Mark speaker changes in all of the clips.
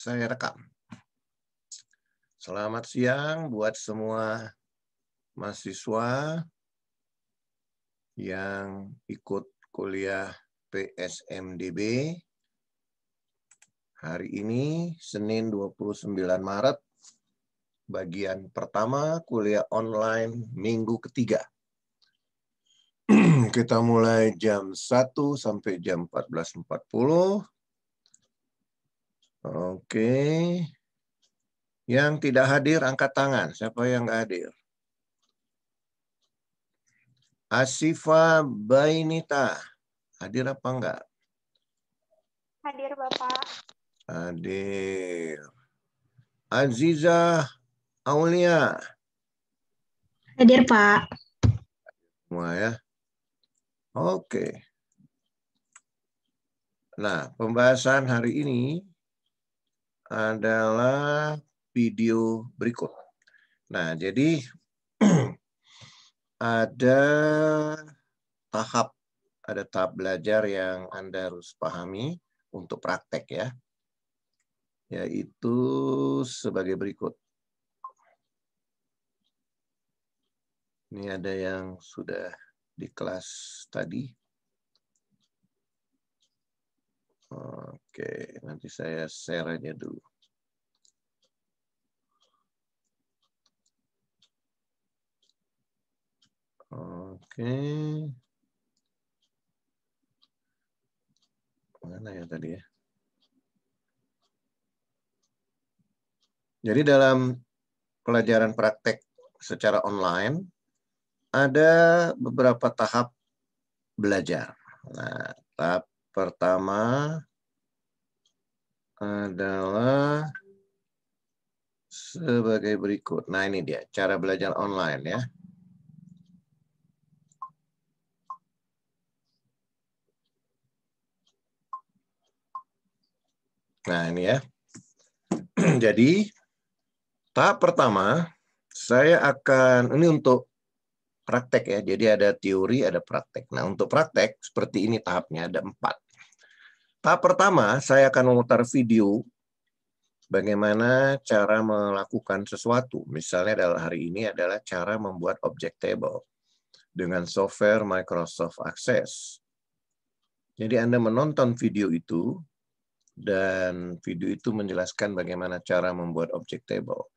Speaker 1: saya rekam. Selamat siang buat semua mahasiswa yang ikut kuliah PSMDB. Hari ini Senin 29 Maret bagian pertama kuliah online minggu ketiga. Kita mulai jam 1 sampai jam 14.40 Oke. Yang tidak hadir angkat tangan. Siapa yang nggak hadir? Asifa Bainita. Hadir apa enggak?
Speaker 2: Hadir, Bapak.
Speaker 1: Hadir. Aziza Aulia.
Speaker 2: Hadir, Pak.
Speaker 1: Semua ya. Oke. Nah, pembahasan hari ini adalah video berikut. Nah, jadi ada tahap ada tahap belajar yang Anda harus pahami untuk praktek ya. Yaitu sebagai berikut. Ini ada yang sudah di kelas tadi.
Speaker 2: Oke, nanti saya share aja dulu. Oke.
Speaker 1: Mana ya tadi ya? Jadi dalam pelajaran praktek secara online, ada beberapa tahap belajar. Nah, tahap pertama adalah sebagai berikut. Nah, ini dia cara belajar online ya. Nah, ini ya. Jadi, tahap pertama saya akan ini untuk praktek ya. Jadi ada teori, ada praktek. Nah, untuk praktek seperti ini tahapnya ada empat. Tahap pertama, saya akan memutar video bagaimana cara melakukan sesuatu. Misalnya dalam hari ini adalah cara membuat object table dengan software Microsoft Access. Jadi Anda menonton video itu, dan video itu menjelaskan bagaimana cara membuat object table.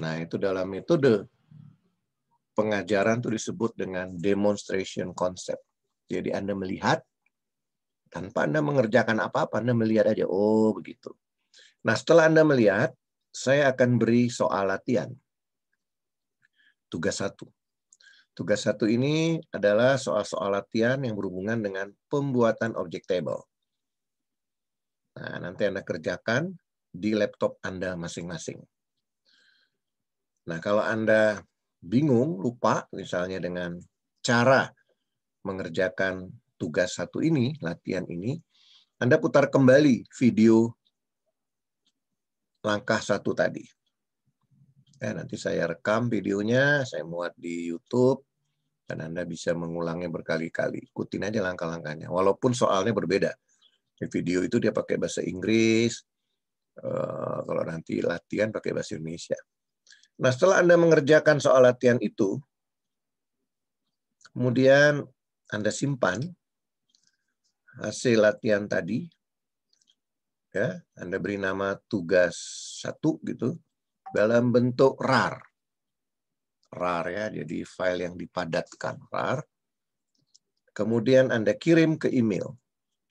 Speaker 1: Nah, itu dalam metode pengajaran itu disebut dengan demonstration concept. Jadi Anda melihat tanpa Anda mengerjakan apa-apa, Anda melihat aja, oh begitu. Nah, setelah Anda melihat, saya akan beri soal latihan. Tugas satu. Tugas satu ini adalah soal-soal latihan yang berhubungan dengan pembuatan objek table. Nah, nanti Anda kerjakan di laptop Anda masing-masing. Nah, kalau Anda bingung, lupa misalnya dengan cara mengerjakan tugas satu ini, latihan ini, Anda putar kembali video langkah satu tadi. Ya, nanti saya rekam videonya, saya muat di YouTube, dan Anda bisa mengulangnya berkali-kali. Ikutin aja langkah-langkahnya, walaupun soalnya berbeda. Di video itu dia pakai bahasa Inggris, eh, kalau nanti latihan pakai bahasa Indonesia. Nah, setelah Anda mengerjakan soal latihan itu, kemudian Anda simpan, hasil latihan tadi. Ya, Anda beri nama tugas satu gitu dalam bentuk RAR. RAR ya, jadi file yang dipadatkan RAR. Kemudian Anda kirim ke email.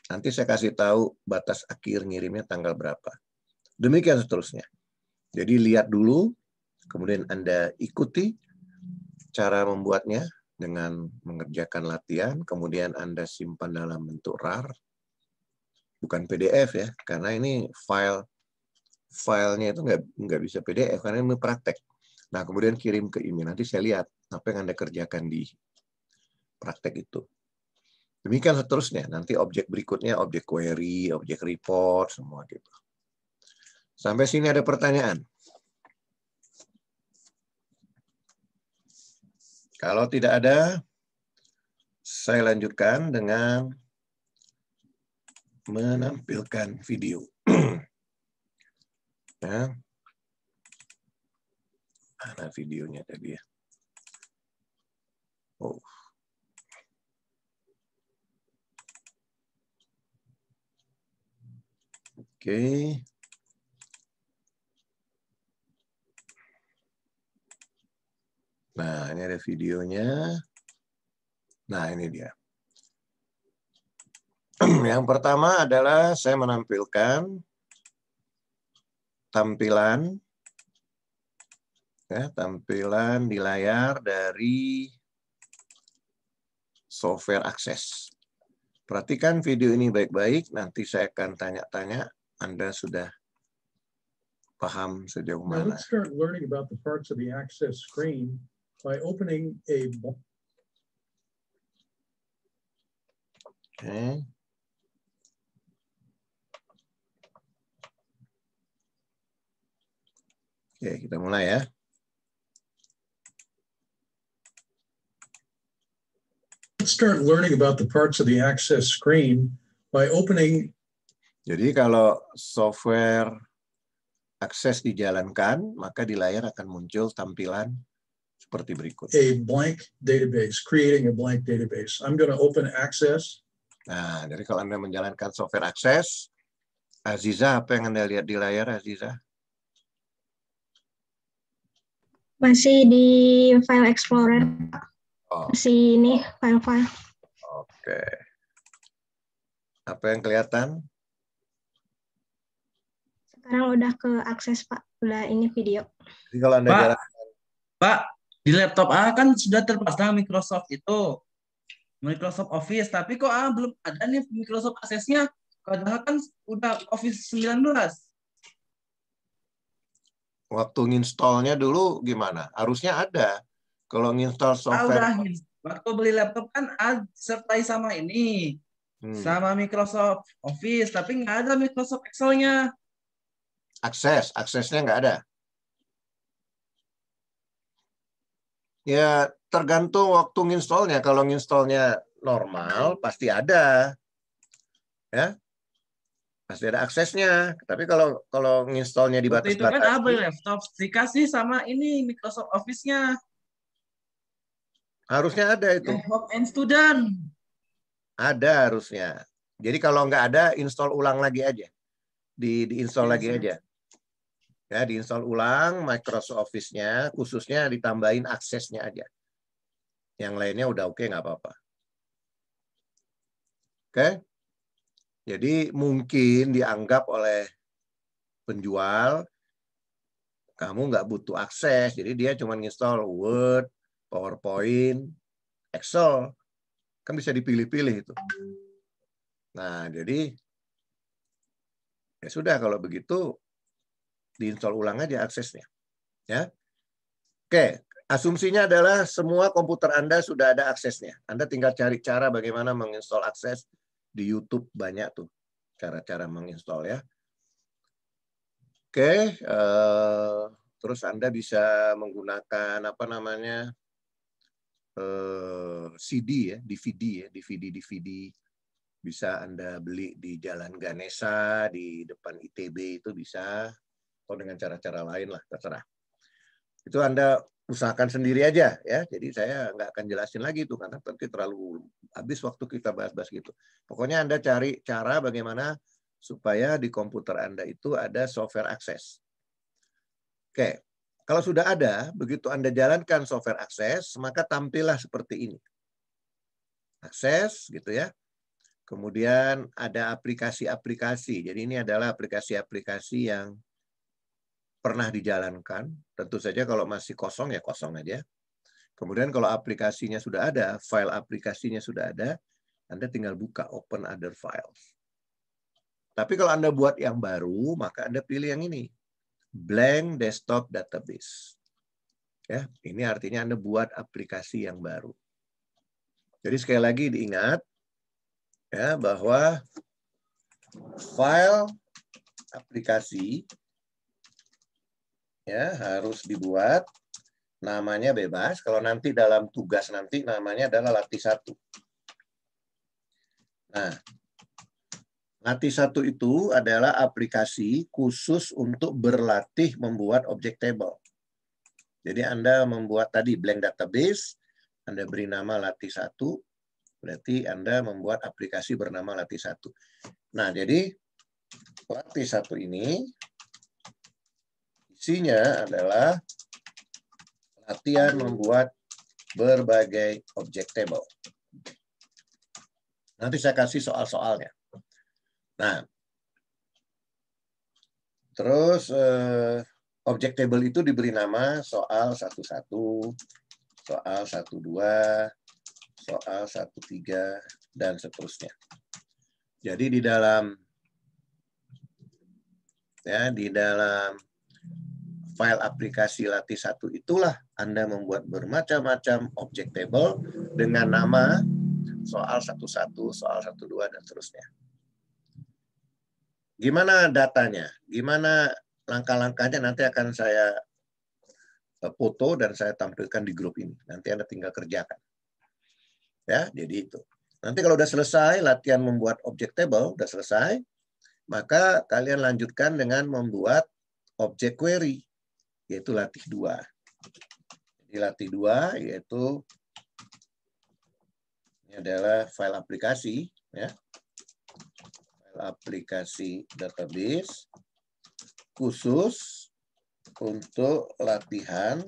Speaker 1: Nanti saya kasih tahu batas akhir ngirimnya tanggal berapa. Demikian seterusnya. Jadi lihat dulu, kemudian Anda ikuti cara membuatnya, dengan mengerjakan latihan, kemudian Anda simpan dalam bentuk RAR, bukan PDF ya, karena ini file filenya itu nggak nggak bisa PDF karena ini praktek. Nah kemudian kirim ke email nanti saya lihat apa yang anda kerjakan di praktek itu. Demikian seterusnya nanti objek berikutnya objek query, objek report semua gitu. Sampai sini ada pertanyaan. Kalau tidak ada, saya lanjutkan dengan menampilkan video. ya. Mana videonya tadi ya? Oh. Oke. Okay. Nah, ini ada videonya. Nah, ini dia. Yang pertama adalah saya menampilkan tampilan ya, tampilan di layar dari software akses. Perhatikan video ini baik-baik, nanti saya akan tanya-tanya Anda sudah paham sejauh mana. Now let's
Speaker 2: start learning about the parts of the access screen by opening a book. Okay. Oke, okay, kita mulai ya. Let's start learning about the parts of the access screen by opening. Jadi kalau software
Speaker 1: akses dijalankan, maka di layar akan muncul tampilan seperti berikut. A blank
Speaker 2: database, creating a blank database. I'm going to open access.
Speaker 1: Nah, dari kalau Anda menjalankan software access, Aziza, apa yang Anda lihat di layar, Aziza?
Speaker 2: Masih di file explorer. Oh. Masih ini, file-file.
Speaker 1: Oke. Okay. Apa yang kelihatan?
Speaker 2: Sekarang udah ke akses, Pak. Udah ini video.
Speaker 1: Jadi kalau Anda Pak, jalankan... Pak,
Speaker 2: di laptop A ah, kan sudah terpasang Microsoft itu Microsoft Office tapi kok A ah, belum ada nih Microsoft aksesnya padahal kan udah Office 19
Speaker 1: waktu installnya dulu gimana harusnya ada kalau install ah, software ah,
Speaker 2: waktu beli laptop kan A sertai sama ini hmm.
Speaker 1: sama Microsoft Office tapi nggak ada Microsoft Excel-nya akses aksesnya nggak ada Ya tergantung waktu installnya. Kalau installnya normal pasti ada, ya pasti ada aksesnya. Tapi kalau kalau installnya di batas-batas itu kan apa
Speaker 2: laptop dikasih sama ini Microsoft Office-nya.
Speaker 1: Harusnya ada itu.
Speaker 2: Work and student.
Speaker 1: Ada harusnya. Jadi kalau nggak ada, install ulang lagi aja. Di, di install iya, lagi aja. Ya, diinstal ulang Microsoft Office-nya, khususnya ditambahin aksesnya aja. Yang lainnya udah oke, okay, nggak apa-apa. Oke? Okay? Jadi mungkin dianggap oleh penjual kamu nggak butuh akses, jadi dia cuma install Word, PowerPoint, Excel, kan bisa dipilih-pilih itu. Nah, jadi ya sudah kalau begitu diinstal ulang aja aksesnya. Ya. Oke, asumsinya adalah semua komputer Anda sudah ada aksesnya. Anda tinggal cari cara bagaimana menginstal akses di YouTube banyak tuh cara-cara menginstal ya. Oke, eh, terus Anda bisa menggunakan apa namanya eh, CD ya, DVD ya, DVD DVD bisa Anda beli di Jalan Ganesa di depan ITB itu bisa atau dengan cara-cara lain lah terserah. Itu Anda usahakan sendiri aja ya. Jadi saya nggak akan jelasin lagi itu karena nanti terlalu habis waktu kita bahas-bahas gitu. Pokoknya Anda cari cara bagaimana supaya di komputer Anda itu ada software akses. Oke, kalau sudah ada, begitu Anda jalankan software akses, maka tampillah seperti ini. Akses gitu ya. Kemudian ada aplikasi-aplikasi. Jadi ini adalah aplikasi-aplikasi yang pernah dijalankan. Tentu saja kalau masih kosong ya kosong aja. Kemudian kalau aplikasinya sudah ada, file aplikasinya sudah ada, Anda tinggal buka open other files. Tapi kalau Anda buat yang baru, maka Anda pilih yang ini. Blank desktop database. Ya, ini artinya Anda buat aplikasi yang baru. Jadi sekali lagi diingat ya bahwa file aplikasi ya harus dibuat namanya bebas. Kalau nanti dalam tugas nanti namanya adalah latih satu. Nah, latih satu itu adalah aplikasi khusus untuk berlatih membuat objek table. Jadi Anda membuat tadi blank database, Anda beri nama latih satu, berarti Anda membuat aplikasi bernama latih satu. Nah, jadi latih satu ini Fungsinya adalah latihan membuat berbagai objek table. Nanti saya kasih soal-soalnya. Nah, terus eh, objek table itu diberi nama soal satu satu, soal satu dua, soal satu tiga, dan seterusnya. Jadi di dalam ya di dalam file aplikasi latih satu itulah Anda membuat bermacam-macam objek table dengan nama, soal satu-satu, soal satu-dua, dan seterusnya. Gimana datanya? Gimana langkah-langkahnya nanti akan saya eh, foto dan saya tampilkan di grup ini. Nanti Anda tinggal kerjakan. Ya, jadi itu. Nanti kalau udah selesai latihan membuat objek table, udah selesai, maka kalian lanjutkan dengan membuat objek query yaitu latih dua. Jadi latih dua yaitu ini adalah file aplikasi, ya. File aplikasi database khusus untuk latihan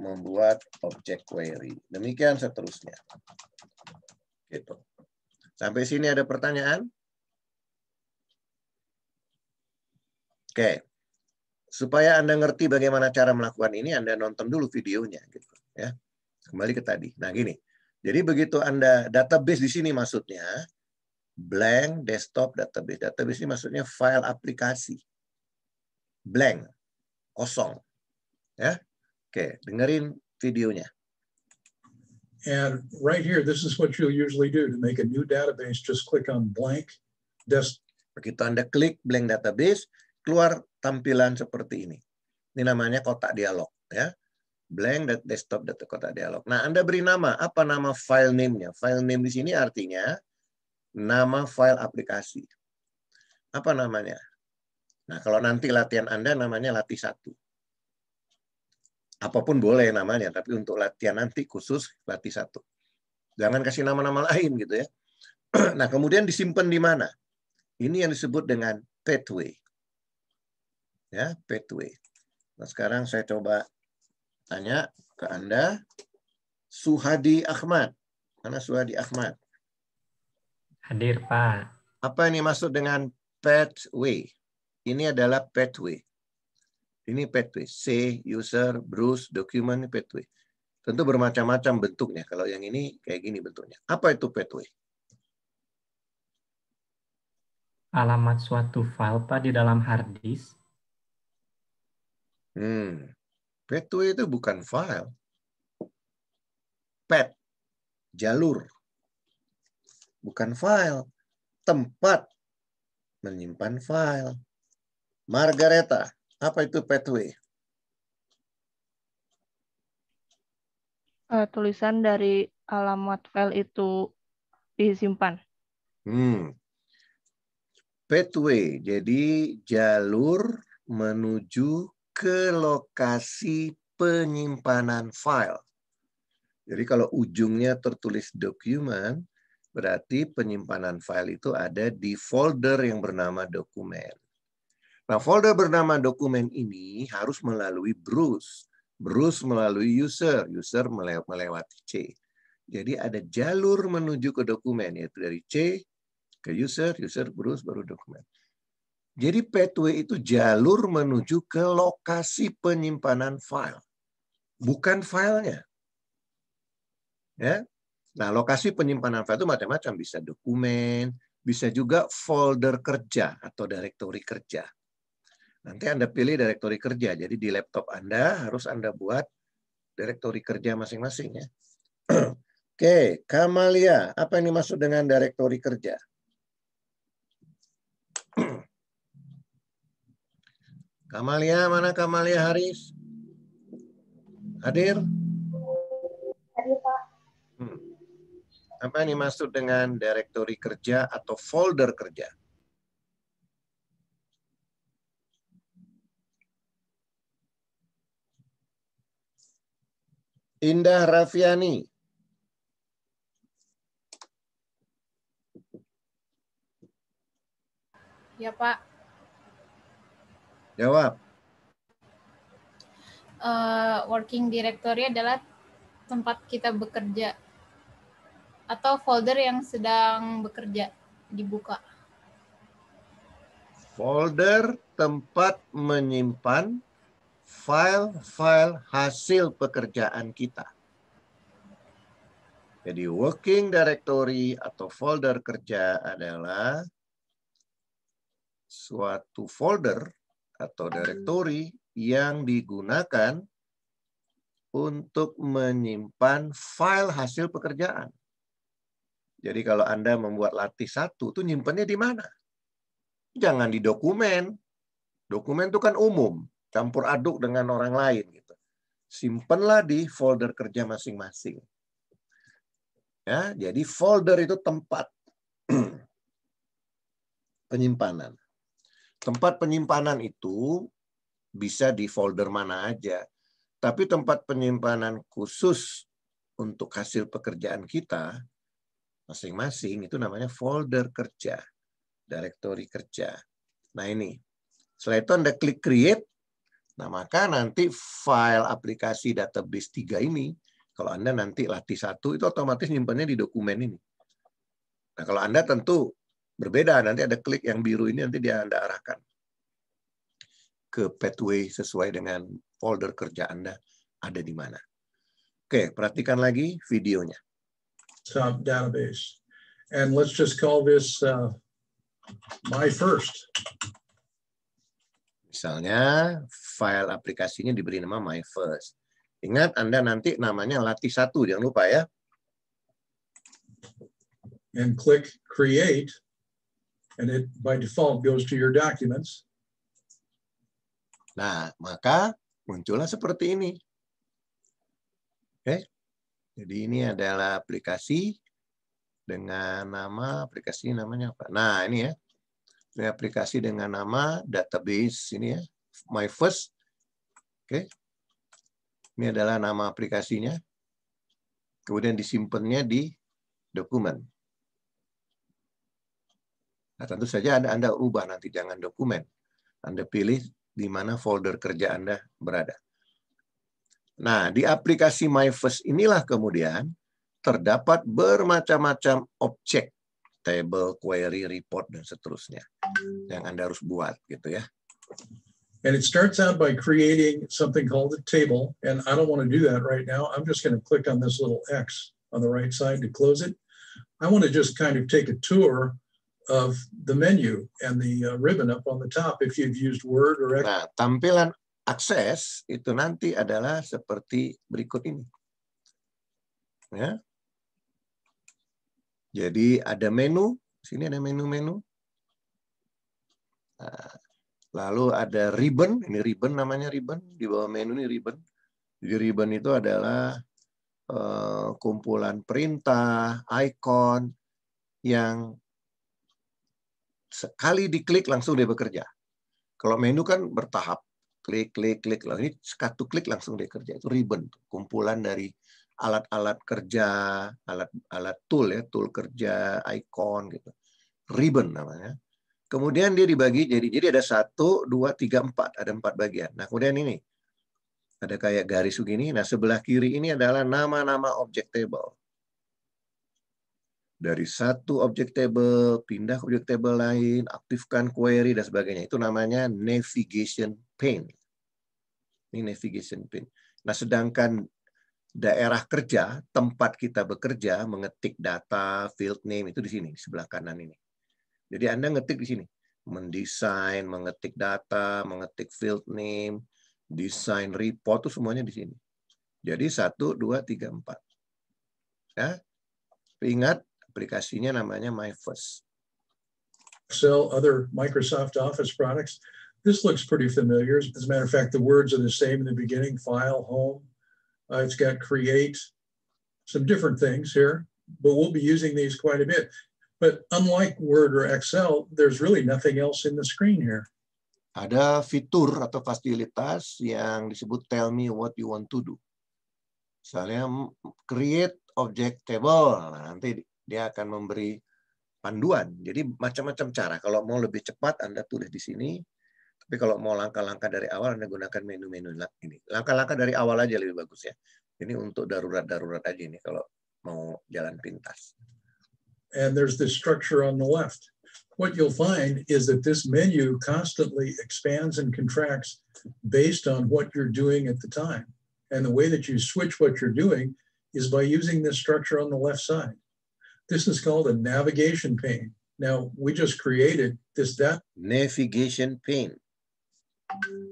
Speaker 1: membuat objek query. Demikian seterusnya. Gitu. Sampai sini ada pertanyaan? Oke. Okay supaya Anda ngerti bagaimana cara melakukan ini, Anda nonton dulu videonya gitu ya. Kembali ke tadi. Nah, gini. Jadi begitu Anda database di sini maksudnya blank desktop database. Database ini maksudnya file aplikasi. Blank. Kosong. Ya. Oke, dengerin videonya.
Speaker 2: And right here, this is what you'll usually do to make a new database. Just click on blank desktop. Begitu Anda klik blank database, keluar
Speaker 1: tampilan seperti ini. Ini namanya kotak dialog ya. Blank desktop data kotak dialog. Nah, Anda beri nama, apa nama file name-nya? File name di sini artinya nama file aplikasi. Apa namanya? Nah, kalau nanti latihan Anda namanya latih satu. Apapun boleh namanya, tapi untuk latihan nanti khusus latih satu. Jangan kasih nama-nama lain gitu ya. Nah, kemudian disimpan di mana? Ini yang disebut dengan pathway ya pathway. Nah, sekarang saya coba tanya ke Anda Suhadi Ahmad. Mana Suhadi Ahmad? Hadir, Pak. Apa ini maksud dengan pathway? Ini adalah pathway. Ini pathway. C, user, Bruce, document, pathway. Tentu bermacam-macam bentuknya. Kalau yang ini kayak gini bentuknya. Apa itu pathway? Alamat suatu file, Pak, di dalam hard disk Hmm. Pathway itu bukan file. Path, jalur. Bukan file. Tempat menyimpan file. Margareta, apa itu pathway?
Speaker 2: Uh, eh, tulisan dari alamat file itu disimpan.
Speaker 1: Hmm. Pathway, jadi jalur menuju ke lokasi penyimpanan file. Jadi kalau ujungnya tertulis dokumen, berarti penyimpanan file itu ada di folder yang bernama dokumen. Nah, folder bernama dokumen ini harus melalui Bruce, Bruce melalui user, user melewati C. Jadi ada jalur menuju ke dokumen, yaitu dari C ke user, user Bruce baru dokumen. Jadi pathway itu jalur menuju ke lokasi penyimpanan file, bukan filenya. Ya, nah lokasi penyimpanan file itu macam-macam, bisa dokumen, bisa juga folder kerja atau direktori kerja. Nanti Anda pilih direktori kerja, jadi di laptop Anda harus Anda buat direktori kerja masing-masing ya. Oke, Kamalia, apa yang dimaksud dengan direktori kerja? Kamalia, mana Kamalia Haris? Hadir? Hadir, Pak. Hmm. Apa ini dimaksud dengan direktori kerja atau folder kerja? Indah Rafiani. Ya, Pak. Jawab.
Speaker 2: Uh, working directory adalah tempat kita bekerja atau folder yang sedang bekerja
Speaker 1: dibuka. Folder tempat menyimpan file-file hasil pekerjaan kita. Jadi working directory atau folder kerja adalah suatu folder atau hmm. direktori yang digunakan untuk menyimpan file hasil pekerjaan. Jadi kalau Anda membuat latih satu, itu nyimpannya di mana? Jangan di dokumen. Dokumen itu kan umum, campur aduk dengan orang lain. gitu. Simpanlah di folder kerja masing-masing. Ya, jadi folder itu tempat penyimpanan. Tempat penyimpanan itu bisa di folder mana aja. Tapi tempat penyimpanan khusus untuk hasil pekerjaan kita masing-masing itu namanya folder kerja, directory kerja. Nah ini, setelah itu Anda klik create, nah maka nanti file aplikasi database 3 ini, kalau Anda nanti latih satu itu otomatis nyimpannya di dokumen ini. Nah kalau Anda tentu berbeda. Nanti ada klik yang biru ini nanti dia Anda arahkan ke pathway sesuai dengan folder kerja Anda ada di mana. Oke, perhatikan lagi videonya.
Speaker 2: Top database. And let's just call this uh, my first.
Speaker 1: Misalnya, file aplikasinya diberi nama my first. Ingat, Anda nanti namanya latih
Speaker 2: satu, jangan lupa ya. And click create and it by default goes to your documents. Nah, maka muncullah seperti ini. Oke. Okay.
Speaker 1: Jadi ini adalah aplikasi dengan nama aplikasi namanya apa? Nah, ini ya. Ini aplikasi dengan nama database ini ya. My first. Oke. Okay. Ini adalah nama aplikasinya. Kemudian disimpannya di dokumen. Nah, tentu saja Anda, Anda ubah nanti, jangan dokumen. Anda pilih di mana folder kerja Anda berada. Nah, di aplikasi MyFirst inilah kemudian terdapat bermacam-macam objek, table, query, report, dan seterusnya yang Anda harus buat gitu ya.
Speaker 2: And it starts out by creating something called a table. And I don't want to do that right now. I'm just going to click on this little X on the right side to close it. I want to just kind of take a tour of the menu and the uh, ribbon up on the top if you've used Word or Excel. Nah,
Speaker 1: tampilan akses itu nanti adalah seperti berikut ini. Ya. Jadi ada menu, sini ada menu-menu. Nah, lalu ada ribbon, ini ribbon namanya ribbon, di bawah menu ini ribbon. Jadi ribbon itu adalah uh, kumpulan perintah, icon yang sekali diklik langsung dia bekerja. Kalau menu kan bertahap, klik, klik, klik. Lalu ini satu klik langsung dia kerja. Itu ribbon, kumpulan dari alat-alat kerja, alat-alat tool ya, tool kerja, icon gitu. Ribbon namanya. Kemudian dia dibagi jadi jadi ada satu, dua, tiga, empat, ada empat bagian. Nah kemudian ini ada kayak garis begini. Nah sebelah kiri ini adalah nama-nama objek table dari satu objek table pindah ke objek table lain, aktifkan query dan sebagainya. Itu namanya navigation pane. Ini navigation pane. Nah, sedangkan daerah kerja, tempat kita bekerja, mengetik data, field name itu di sini, sebelah kanan ini. Jadi Anda ngetik di sini, mendesain, mengetik data, mengetik field name, desain report itu semuanya di sini. Jadi satu, dua, tiga,
Speaker 2: empat. Ya, Ingat, Aplikasinya namanya First. Excel, other Microsoft Office products. This looks pretty familiar. As a matter of fact, the words are the same in the beginning, file, home. Uh, it's got create, some different things here, but we'll be using these quite a bit. But unlike Word or Excel, there's really nothing else in the screen here. Ada fitur atau
Speaker 1: fasilitas yang disebut tell me what you want to do. Misalnya create object table. Nah, nanti dia akan memberi panduan. Jadi macam-macam cara. Kalau mau lebih cepat, Anda tulis di sini. Tapi kalau mau langkah-langkah dari awal, Anda gunakan menu-menu ini. Langkah-langkah dari awal aja lebih bagus ya. Ini untuk darurat-darurat
Speaker 2: aja ini kalau mau jalan pintas. And there's this structure on the left. What you'll find is that this menu constantly expands and contracts based on what you're doing at the time. And the way that you switch what you're doing is by using this structure on the left side. This is called a navigation pane. Now, we just created this that
Speaker 1: navigation pane.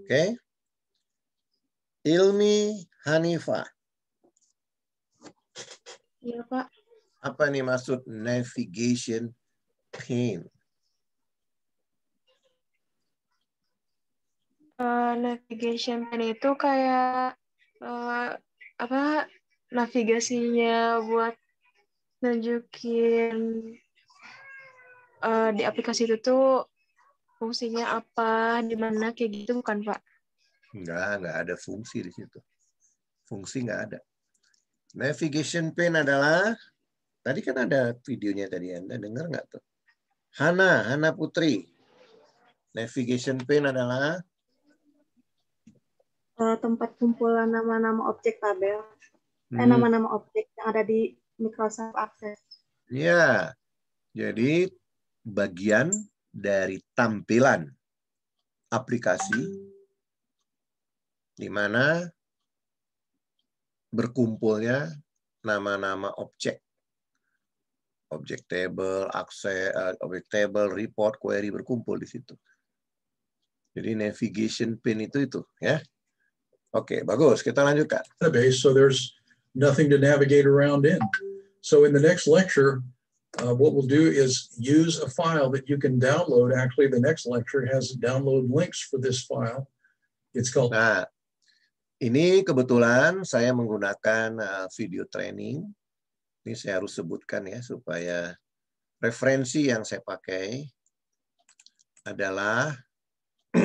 Speaker 1: Okay. Ilmi Hanifa. Iya, Pak. Apa nih maksud navigation pane?
Speaker 2: Uh, navigation pane itu kayak uh, apa navigasinya buat nunjukin uh, eh, di aplikasi itu tuh fungsinya apa, di mana kayak gitu bukan Pak?
Speaker 1: Enggak, enggak ada fungsi di situ. Fungsi enggak ada. Navigation pane adalah tadi kan ada videonya tadi Anda dengar nggak tuh? Hana, Hana Putri. Navigation pane adalah
Speaker 2: eh, tempat kumpulan nama-nama objek tabel, eh,
Speaker 1: hmm. eh, nama-nama
Speaker 2: objek yang ada di Microsoft Access.
Speaker 1: Ya, jadi bagian dari tampilan aplikasi di mana berkumpulnya nama-nama objek. Objek table, akses, eh, objek table, report, query berkumpul di situ. Jadi navigation pin
Speaker 2: itu itu ya. Oke, bagus. Kita lanjutkan. Database, so there's nothing to navigate around in. So in the next lecture, uh, what we'll do is use a file that you can download. Actually, the next lecture has download links for this file. It's called. Nah, ini kebetulan saya menggunakan uh, video
Speaker 1: training. Ini saya harus sebutkan ya supaya referensi yang saya pakai adalah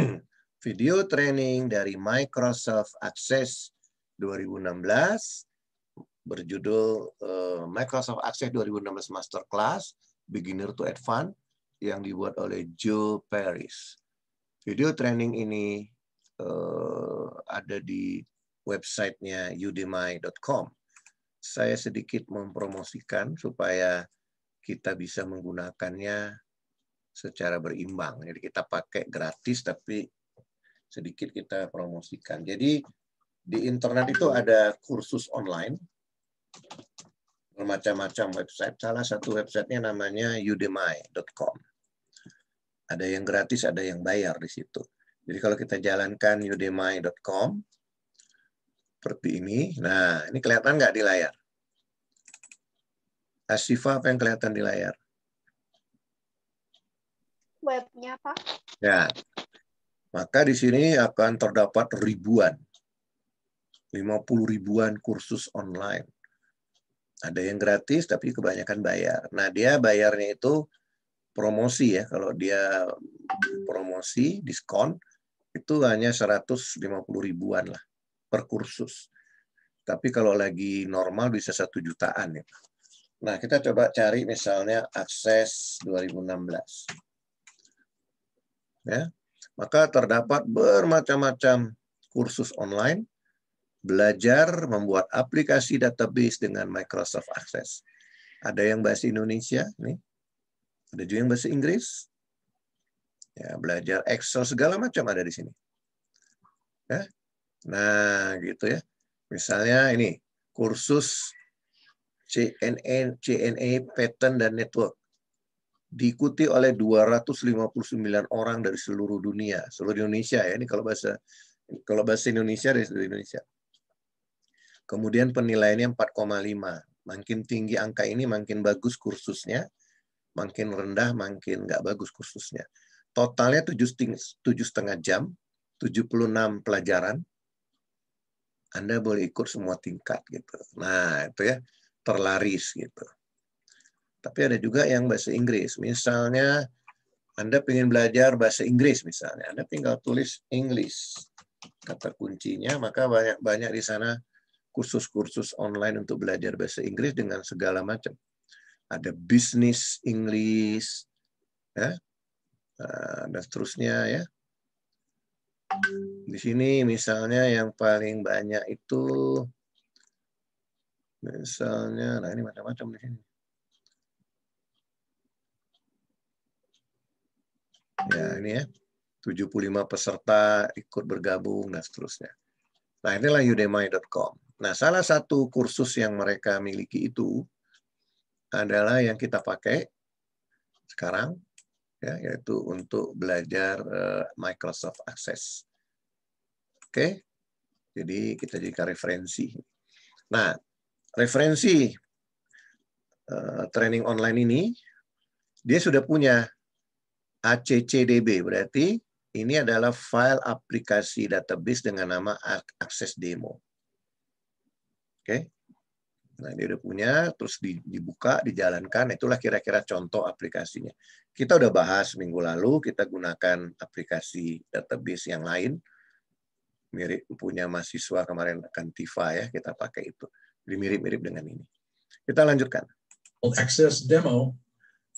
Speaker 1: video training dari Microsoft Access 2016 berjudul eh, Microsoft Access 2016 Masterclass Beginner to Advanced yang dibuat oleh Joe Paris. Video training ini eh, ada di websitenya udemy.com. Saya sedikit mempromosikan supaya kita bisa menggunakannya secara berimbang. Jadi kita pakai gratis tapi sedikit kita promosikan. Jadi di internet itu ada kursus online bermacam-macam website. Salah satu websitenya namanya udemy.com. Ada yang gratis, ada yang bayar di situ. Jadi kalau kita jalankan udemy.com seperti ini, nah ini kelihatan nggak di layar? Asifa apa yang kelihatan di layar?
Speaker 2: Webnya apa
Speaker 1: Ya, maka di sini akan terdapat ribuan, 50 ribuan kursus online ada yang gratis tapi kebanyakan bayar. Nah, dia bayarnya itu promosi ya. Kalau dia promosi, diskon, itu hanya 150 ribuan lah per kursus. Tapi kalau lagi normal bisa satu jutaan ya. Nah, kita coba cari misalnya akses 2016. Ya. Maka terdapat bermacam-macam kursus online belajar membuat aplikasi database dengan Microsoft Access. Ada yang bahasa Indonesia nih, ada juga yang bahasa Inggris. Ya, belajar Excel segala macam ada di sini. Ya. Nah, gitu ya. Misalnya ini kursus CNA, CNA e, Pattern dan Network diikuti oleh 259 orang dari seluruh dunia, seluruh Indonesia ya. Ini kalau bahasa kalau bahasa Indonesia dari seluruh Indonesia. Kemudian penilaiannya 4,5. Makin tinggi angka ini makin bagus kursusnya, makin rendah makin nggak bagus kursusnya. Totalnya tujuh setengah jam, 76 pelajaran. Anda boleh ikut semua tingkat gitu. Nah itu ya terlaris gitu. Tapi ada juga yang bahasa Inggris. Misalnya Anda ingin belajar bahasa Inggris misalnya, Anda tinggal tulis Inggris kata kuncinya, maka banyak banyak di sana kursus-kursus online untuk belajar bahasa Inggris dengan segala macam. Ada bisnis Inggris, ya, eh, dan seterusnya ya. Di sini misalnya yang paling banyak itu misalnya, nah ini macam-macam di sini. Ya, ini ya. 75 peserta ikut bergabung dan seterusnya. Nah, inilah udemy.com. Nah, salah satu kursus yang mereka miliki itu adalah yang kita pakai sekarang, ya, yaitu untuk belajar eh, Microsoft Access. Oke, jadi kita jadikan referensi. Nah, referensi eh, training online ini, dia sudah punya ACCDB, berarti ini adalah file aplikasi database dengan nama Access demo. Oke. Okay? Nah, ini udah punya, terus dibuka, dijalankan. Itulah kira-kira contoh aplikasinya. Kita udah bahas minggu lalu, kita gunakan aplikasi database yang lain. Mirip punya mahasiswa kemarin akan Tifa ya, kita pakai itu. Jadi mirip-mirip dengan
Speaker 2: ini. Kita lanjutkan. Access demo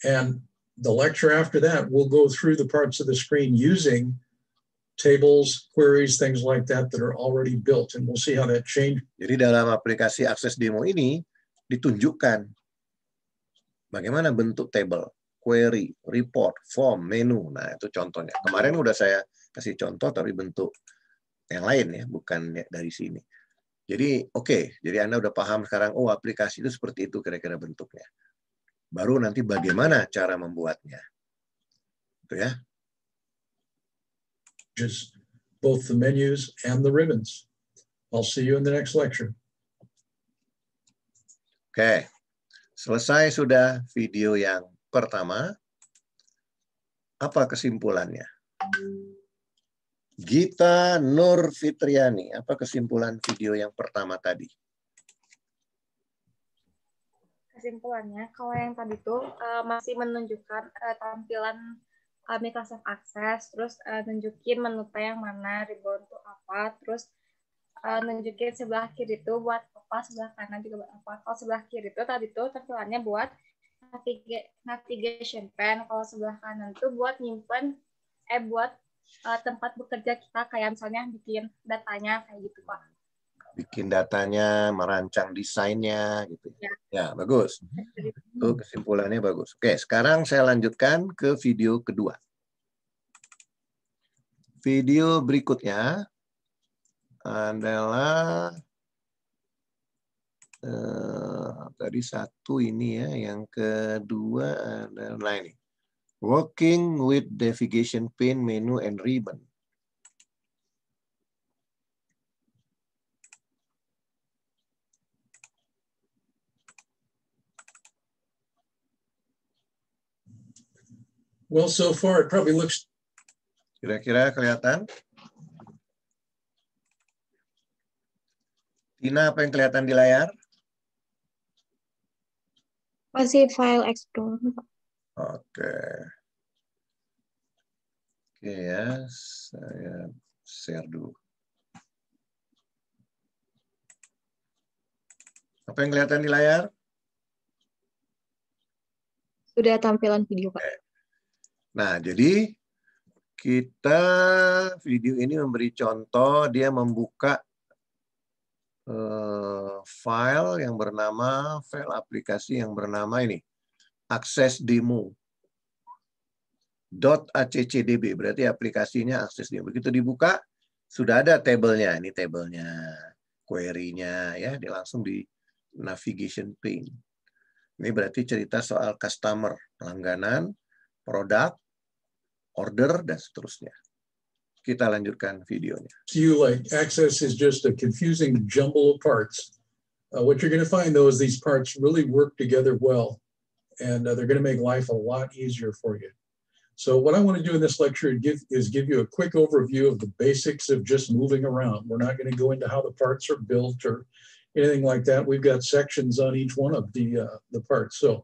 Speaker 2: and the lecture after that we'll go through the parts of the screen using tables, queries, things like that that are already built, and we'll see how that change.
Speaker 1: Jadi dalam aplikasi akses demo ini ditunjukkan bagaimana bentuk table, query, report, form, menu. Nah itu contohnya. Kemarin udah saya kasih contoh tapi bentuk yang lain ya, bukan dari sini. Jadi oke, okay, jadi Anda udah paham sekarang, oh aplikasi itu seperti itu kira-kira bentuknya. Baru nanti bagaimana cara membuatnya.
Speaker 2: Itu ya changes both the menus and the ribbons. I'll see you in the next lecture.
Speaker 1: Oke, okay. selesai sudah video yang pertama. Apa kesimpulannya? Gita Nur Fitriani, apa kesimpulan video yang pertama tadi?
Speaker 2: Kesimpulannya, kalau yang tadi itu eh, masih menunjukkan eh, tampilan uh, Microsoft Access, terus uh, nunjukin menu yang mana, ribbon tuh apa, terus uh, nunjukin sebelah kiri itu buat apa, sebelah kanan juga buat apa. Kalau sebelah kiri itu tadi tuh tampilannya buat navigation pen, kalau sebelah kanan tuh buat nyimpen, eh buat uh, tempat bekerja kita kayak misalnya bikin datanya kayak gitu Pak.
Speaker 1: Bikin datanya, merancang desainnya gitu. Ya, ya bagus. Itu kesimpulannya bagus. Oke, sekarang saya lanjutkan ke video kedua. Video berikutnya adalah eh, tadi satu ini ya, yang kedua adalah nah ini. Working with navigation pane menu and ribbon.
Speaker 2: Well, so far it probably looks.
Speaker 1: Kira-kira kelihatan? Tina, apa yang kelihatan di layar?
Speaker 2: Masih file Explore. Oke.
Speaker 1: Okay. Oke okay, ya, saya share dulu. Apa yang kelihatan di layar?
Speaker 2: Sudah tampilan video, Pak. Okay.
Speaker 1: Nah, jadi kita video ini memberi contoh dia membuka eh, file yang bernama file aplikasi yang bernama ini akses demo .accdb berarti aplikasinya akses demo. Begitu dibuka sudah ada tabelnya ini tabelnya query-nya ya dia langsung di navigation pane. Ini berarti cerita soal customer, langganan, produk, order dan seterusnya. Kita lanjutkan videonya.
Speaker 2: you like access is just a confusing jumble of parts. Uh, what you're going to find though is these parts really work together well and uh, they're going to make life a lot easier for you. So what I want to do in this lecture is give, is give you a quick overview of the basics of just moving around. We're not going to go into how the parts are built or anything like that. We've got sections on each one of the, uh, the parts. So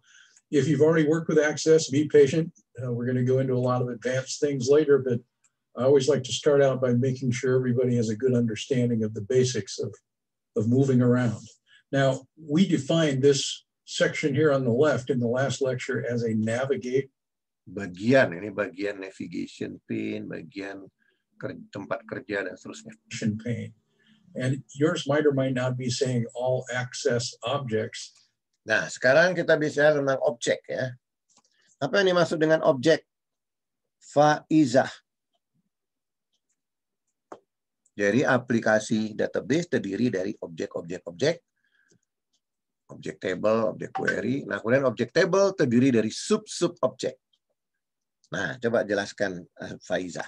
Speaker 2: if you've already worked with Access, be patient. Uh, we're going to go into a lot of advanced things later, but I always like to start out by making sure everybody has a good understanding of the basics of, of moving around. Now, we defined this section here on the left in the last lecture as a navigate.
Speaker 1: Bagian, ini bagian navigation pane, bagian tempat kerja dan seterusnya.
Speaker 2: Pane. And yours might or might not be saying all access objects Nah, sekarang kita bicara tentang objek ya. Apa yang dimaksud dengan objek?
Speaker 1: Faizah. Jadi aplikasi database terdiri dari objek-objek-objek, objek table, objek query. Nah, kemudian objek table terdiri dari sub-sub objek. Nah, coba jelaskan eh, Faizah.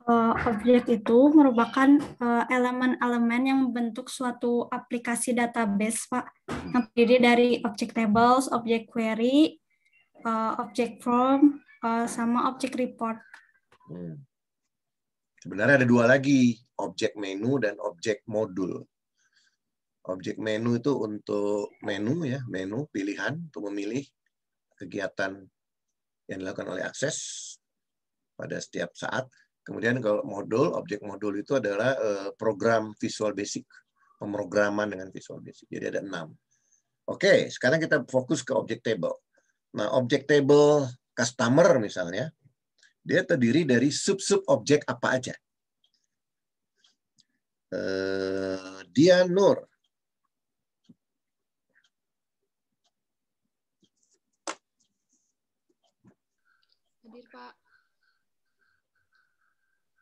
Speaker 2: Eh, objek itu merupakan eh, elemen-elemen uh, yang membentuk suatu aplikasi database, Pak, yang terdiri dari objek tables, objek query, uh, objek form, uh, sama objek report. Hmm.
Speaker 1: Sebenarnya ada dua lagi, objek menu dan objek modul. Objek menu itu untuk menu ya, menu pilihan untuk memilih kegiatan yang dilakukan oleh akses pada setiap saat Kemudian kalau modul, objek modul itu adalah eh, program Visual Basic, pemrograman dengan Visual Basic. Jadi ada enam. Oke, sekarang kita fokus ke objek table. Nah, objek table customer misalnya, dia terdiri dari sub-sub objek apa aja. Eh, dia Nur,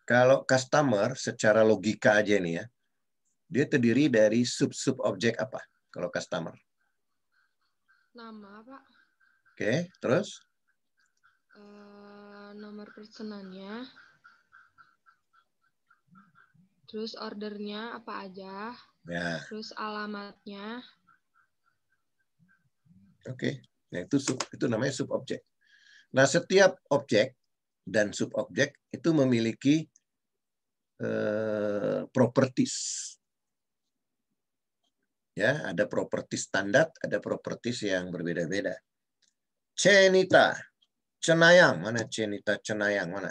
Speaker 1: Kalau customer secara logika aja nih ya, dia terdiri dari sub-sub objek apa kalau customer?
Speaker 2: Nama, Pak.
Speaker 1: Oke, okay, terus?
Speaker 2: Uh, nomor personalnya. Terus ordernya apa aja. Ya. Terus alamatnya.
Speaker 1: Oke, okay. nah, itu itu namanya sub objek. Nah, setiap objek dan sub objek itu memiliki Eh, properties. Ya, ada properti standar, ada properti yang berbeda-beda. Cenita, Cenayang, mana Cenita Cenayang mana?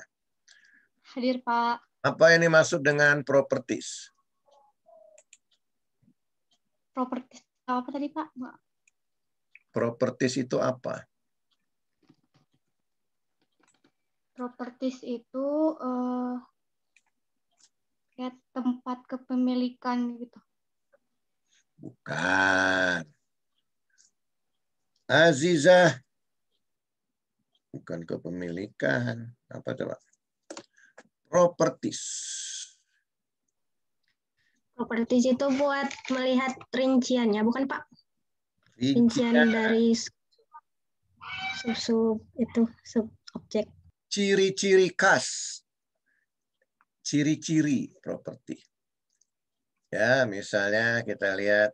Speaker 1: Hadir Pak. Apa yang dimaksud dengan properties? Properties apa tadi Pak? Properties itu apa?
Speaker 2: Properties itu uh,
Speaker 1: kayak tempat kepemilikan gitu. Bukan. Azizah. Bukan kepemilikan. Apa coba? Properties.
Speaker 2: Properties itu buat melihat rinciannya, bukan Pak? Rincian, rincian dari sub-sub itu, sub-objek.
Speaker 1: Ciri-ciri khas ciri-ciri properti. Ya, misalnya kita lihat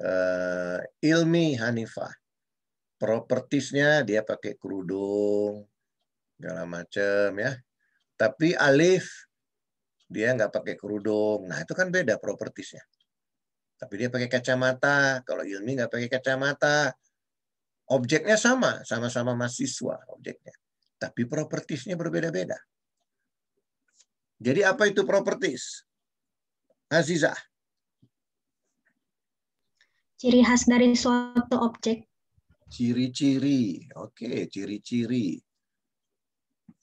Speaker 1: uh, Ilmi Hanifah. Propertisnya dia pakai kerudung, segala macam ya. Tapi Alif dia nggak pakai kerudung. Nah, itu kan beda propertisnya. Tapi dia pakai kacamata. Kalau Ilmi nggak pakai kacamata. Objeknya sama, sama-sama mahasiswa objeknya. Tapi propertisnya berbeda-beda. Jadi apa itu properties? Aziza.
Speaker 2: Ciri khas dari suatu objek.
Speaker 1: Ciri-ciri. Oke, ciri-ciri.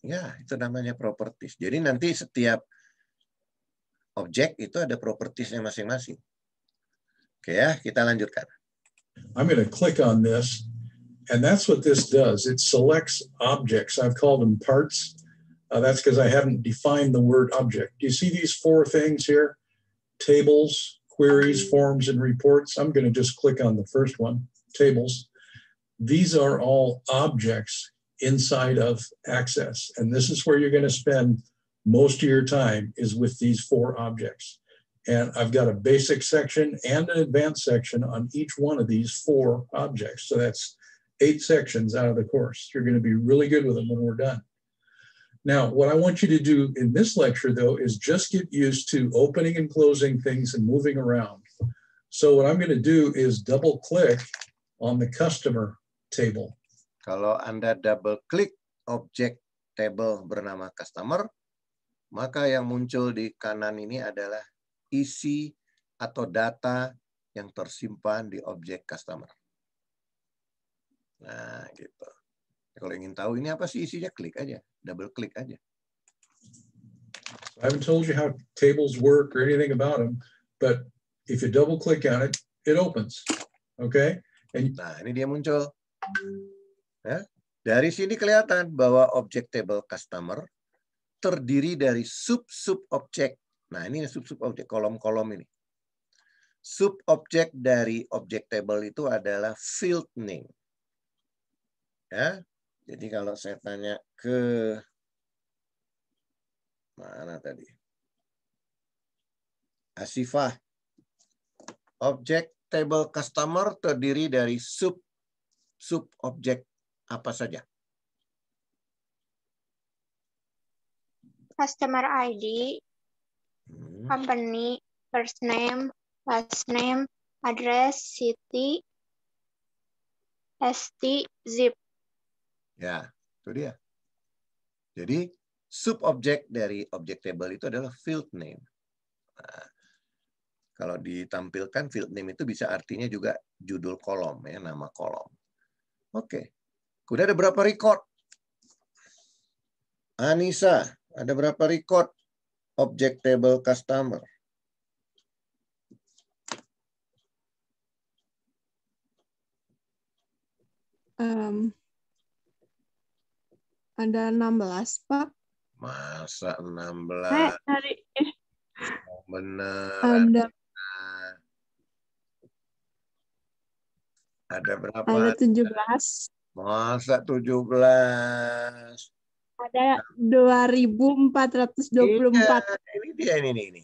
Speaker 1: Ya, itu namanya properties. Jadi nanti setiap objek itu ada propertiesnya masing-masing. Oke ya,
Speaker 2: kita lanjutkan. I'm going to click on this, and that's what this does. It selects objects. I've called them parts. Uh, that's because I haven't defined the word object. Do you see these four things here? Tables, queries, forms, and reports. I'm going to just click on the first one, tables. These are all objects inside of Access. And this is where you're going to spend most of your time is with these four objects. And I've got a basic section and an advanced section on each one of these four objects. So that's eight sections out of the course. You're going to be really good with them when we're done. Now, what I want you to do in this lecture, though, is just get used to opening and closing things and moving around. So what I'm going to do is double click on the customer table.
Speaker 1: Kalau Anda double click objek table bernama customer, maka yang muncul di kanan ini adalah isi atau data yang tersimpan di objek customer. Nah, gitu. Kalau ingin tahu ini apa sih isinya, klik aja double click aja.
Speaker 2: I haven't told you how tables work or anything about them, but if you double click on it, it opens. Okay? And nah, ini dia muncul. Ya. Dari
Speaker 1: sini kelihatan bahwa objek table customer terdiri dari sub-sub objek. Nah, ini sub-sub objek kolom-kolom ini. Sub objek dari objek table itu adalah field name. Ya, jadi kalau saya tanya ke mana tadi? Asifah. Objek table customer terdiri dari sub sub objek apa saja?
Speaker 2: Customer ID, hmm. company, first name, last name, address, city, ST, zip.
Speaker 1: Ya, itu dia. Jadi subobjek dari objek table itu adalah field name. Nah, kalau ditampilkan field name itu bisa artinya juga judul kolom ya, nama kolom. Oke. Kemudian ada berapa record? Anissa, ada berapa record object table customer?
Speaker 2: Um, ada 16, Pak.
Speaker 1: Masa 16? Eh, dari... Oh, benar. Ada. Ada berapa? Ada 17. Masa 17?
Speaker 2: Ada 2424. Iya,
Speaker 1: ini dia ini, ini, ini.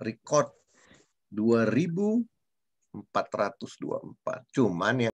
Speaker 1: Record 2424. Cuman ya